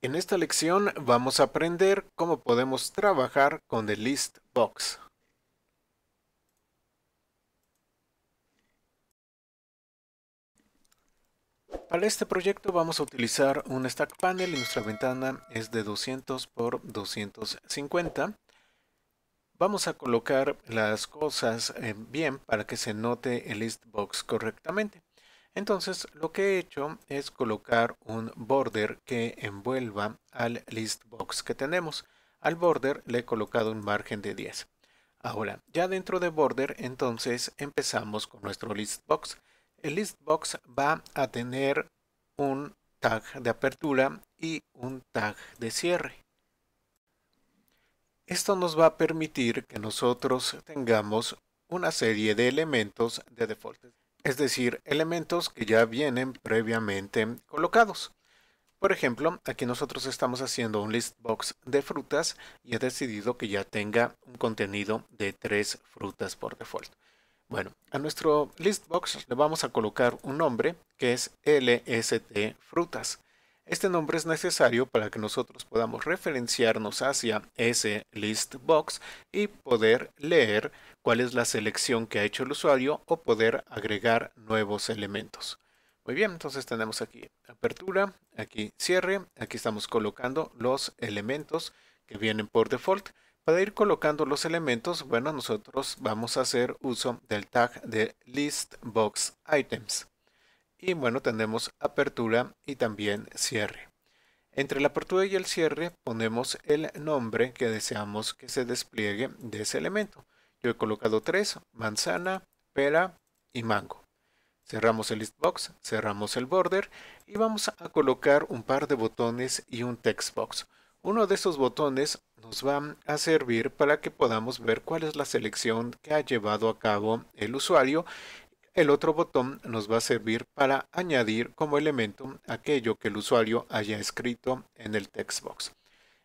En esta lección vamos a aprender cómo podemos trabajar con el list box. Para este proyecto vamos a utilizar un stack panel y nuestra ventana es de 200 por 250. Vamos a colocar las cosas eh, bien para que se note el list box correctamente. Entonces lo que he hecho es colocar un border que envuelva al list box que tenemos. Al border le he colocado un margen de 10. Ahora, ya dentro de border, entonces empezamos con nuestro listbox. El listbox va a tener un tag de apertura y un tag de cierre. Esto nos va a permitir que nosotros tengamos una serie de elementos de default es decir, elementos que ya vienen previamente colocados. Por ejemplo, aquí nosotros estamos haciendo un listbox de frutas y he decidido que ya tenga un contenido de tres frutas por default. Bueno, a nuestro listbox le vamos a colocar un nombre que es LST frutas. Este nombre es necesario para que nosotros podamos referenciarnos hacia ese list box y poder leer cuál es la selección que ha hecho el usuario o poder agregar nuevos elementos. Muy bien, entonces tenemos aquí apertura, aquí cierre, aquí estamos colocando los elementos que vienen por default. Para ir colocando los elementos, bueno, nosotros vamos a hacer uso del tag de list box items y bueno, tenemos apertura y también cierre. Entre la apertura y el cierre ponemos el nombre que deseamos que se despliegue de ese elemento. Yo he colocado tres, manzana, pera y mango. Cerramos el listbox, cerramos el border y vamos a colocar un par de botones y un textbox. Uno de esos botones nos va a servir para que podamos ver cuál es la selección que ha llevado a cabo el usuario el otro botón nos va a servir para añadir como elemento aquello que el usuario haya escrito en el text box.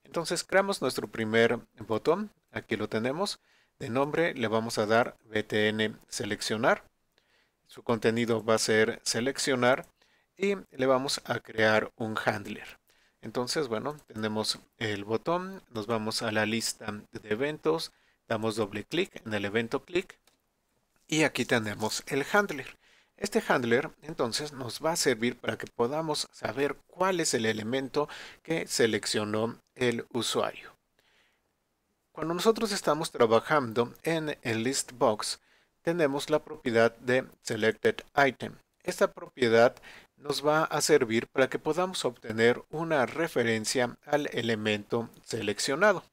Entonces creamos nuestro primer botón, aquí lo tenemos, de nombre le vamos a dar btn seleccionar, su contenido va a ser seleccionar y le vamos a crear un handler. Entonces, bueno, tenemos el botón, nos vamos a la lista de eventos, damos doble clic en el evento clic, y aquí tenemos el handler. Este handler entonces nos va a servir para que podamos saber cuál es el elemento que seleccionó el usuario. Cuando nosotros estamos trabajando en el list box, tenemos la propiedad de selected item. Esta propiedad nos va a servir para que podamos obtener una referencia al elemento seleccionado.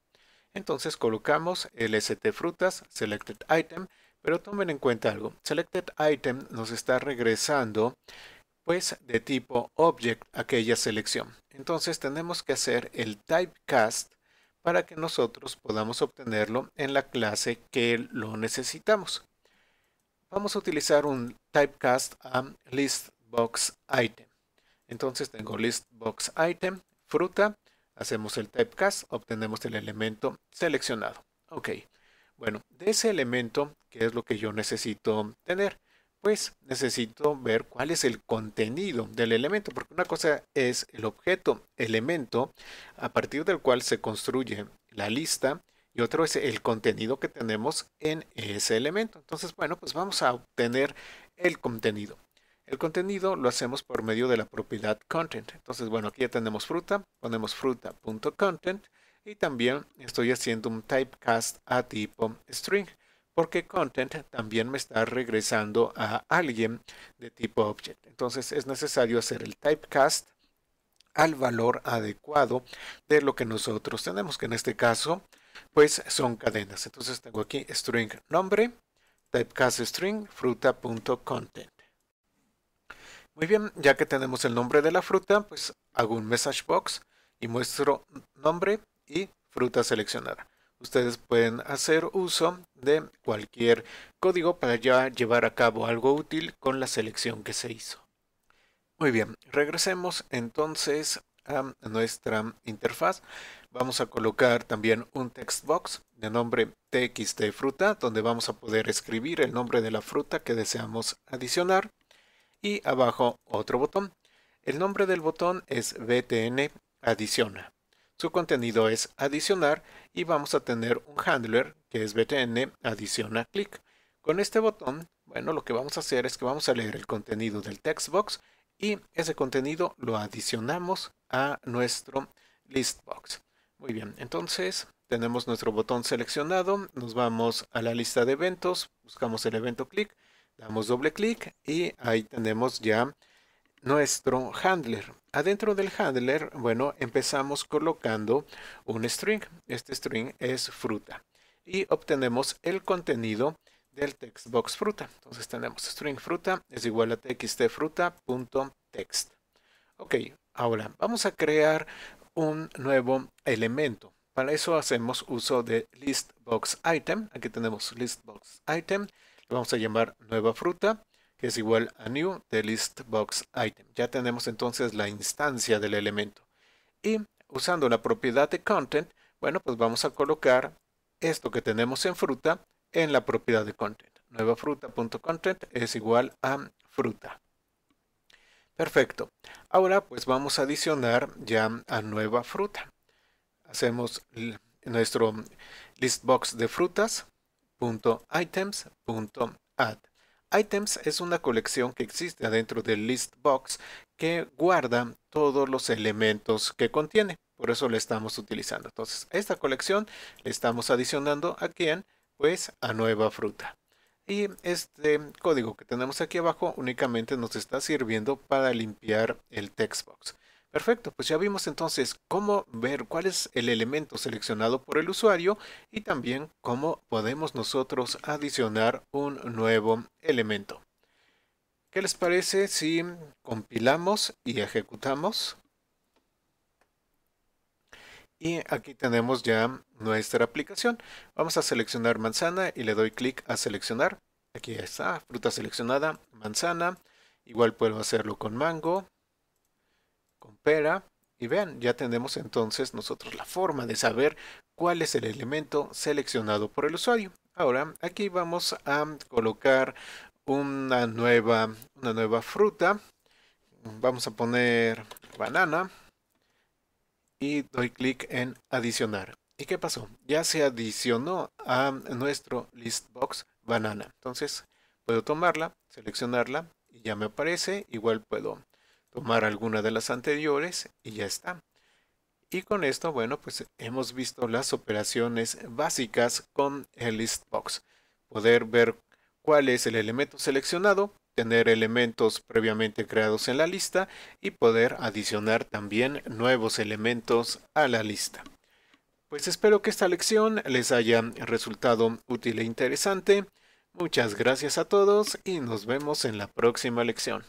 Entonces colocamos el frutas selected item pero tomen en cuenta algo, selected item nos está regresando pues de tipo object aquella selección. Entonces tenemos que hacer el typecast para que nosotros podamos obtenerlo en la clase que lo necesitamos. Vamos a utilizar un typecast a listBoxItem. Entonces tengo listBoxItem, fruta, hacemos el typecast, obtenemos el elemento seleccionado. Ok. Bueno, de ese elemento, ¿qué es lo que yo necesito tener? Pues necesito ver cuál es el contenido del elemento, porque una cosa es el objeto, elemento, a partir del cual se construye la lista, y otro es el contenido que tenemos en ese elemento. Entonces, bueno, pues vamos a obtener el contenido. El contenido lo hacemos por medio de la propiedad content. Entonces, bueno, aquí ya tenemos fruta, ponemos fruta.content y también estoy haciendo un typecast a tipo string, porque content también me está regresando a alguien de tipo object. Entonces es necesario hacer el typecast al valor adecuado de lo que nosotros tenemos, que en este caso pues son cadenas. Entonces tengo aquí string nombre, typecast string, fruta.content. Muy bien, ya que tenemos el nombre de la fruta, pues hago un message box y muestro nombre, y fruta seleccionada. Ustedes pueden hacer uso de cualquier código para ya llevar a cabo algo útil con la selección que se hizo. Muy bien, regresemos entonces a nuestra interfaz. Vamos a colocar también un text box de nombre txt fruta, donde vamos a poder escribir el nombre de la fruta que deseamos adicionar. Y abajo otro botón. El nombre del botón es btn adiciona. Su contenido es adicionar y vamos a tener un handler que es btn adiciona clic. Con este botón, bueno, lo que vamos a hacer es que vamos a leer el contenido del text box y ese contenido lo adicionamos a nuestro list box. Muy bien, entonces tenemos nuestro botón seleccionado, nos vamos a la lista de eventos, buscamos el evento clic, damos doble clic y ahí tenemos ya nuestro handler. Adentro del handler, bueno, empezamos colocando un string. Este string es fruta y obtenemos el contenido del textbox fruta. Entonces tenemos string fruta es igual a txt text. Ok, ahora vamos a crear un nuevo elemento. Para eso hacemos uso de item, Aquí tenemos listboxItem. Le vamos a llamar nueva fruta que es igual a new de list item. Ya tenemos entonces la instancia del elemento. Y usando la propiedad de content, bueno, pues vamos a colocar esto que tenemos en fruta en la propiedad de content. Nueva fruta.content es igual a fruta. Perfecto. Ahora pues vamos a adicionar ya a nueva fruta. Hacemos nuestro listbox de frutas.items.add. Items es una colección que existe adentro del ListBox que guarda todos los elementos que contiene. Por eso la estamos utilizando. Entonces, esta colección le estamos adicionando a quién? Pues a nueva fruta. Y este código que tenemos aquí abajo únicamente nos está sirviendo para limpiar el textbox. Perfecto, pues ya vimos entonces cómo ver cuál es el elemento seleccionado por el usuario y también cómo podemos nosotros adicionar un nuevo elemento. ¿Qué les parece si compilamos y ejecutamos? Y aquí tenemos ya nuestra aplicación. Vamos a seleccionar manzana y le doy clic a seleccionar. Aquí está, fruta seleccionada, manzana. Igual puedo hacerlo con mango, con pera. Y vean, ya tenemos entonces nosotros la forma de saber cuál es el elemento seleccionado por el usuario. Ahora, aquí vamos a colocar una nueva, una nueva fruta. Vamos a poner banana y doy clic en adicionar. ¿Y qué pasó? Ya se adicionó a nuestro listbox banana. Entonces puedo tomarla, seleccionarla y ya me aparece. Igual puedo tomar alguna de las anteriores y ya está. Y con esto, bueno, pues hemos visto las operaciones básicas con el listbox. Poder ver cuál es el elemento seleccionado, tener elementos previamente creados en la lista y poder adicionar también nuevos elementos a la lista. Pues espero que esta lección les haya resultado útil e interesante. Muchas gracias a todos y nos vemos en la próxima lección.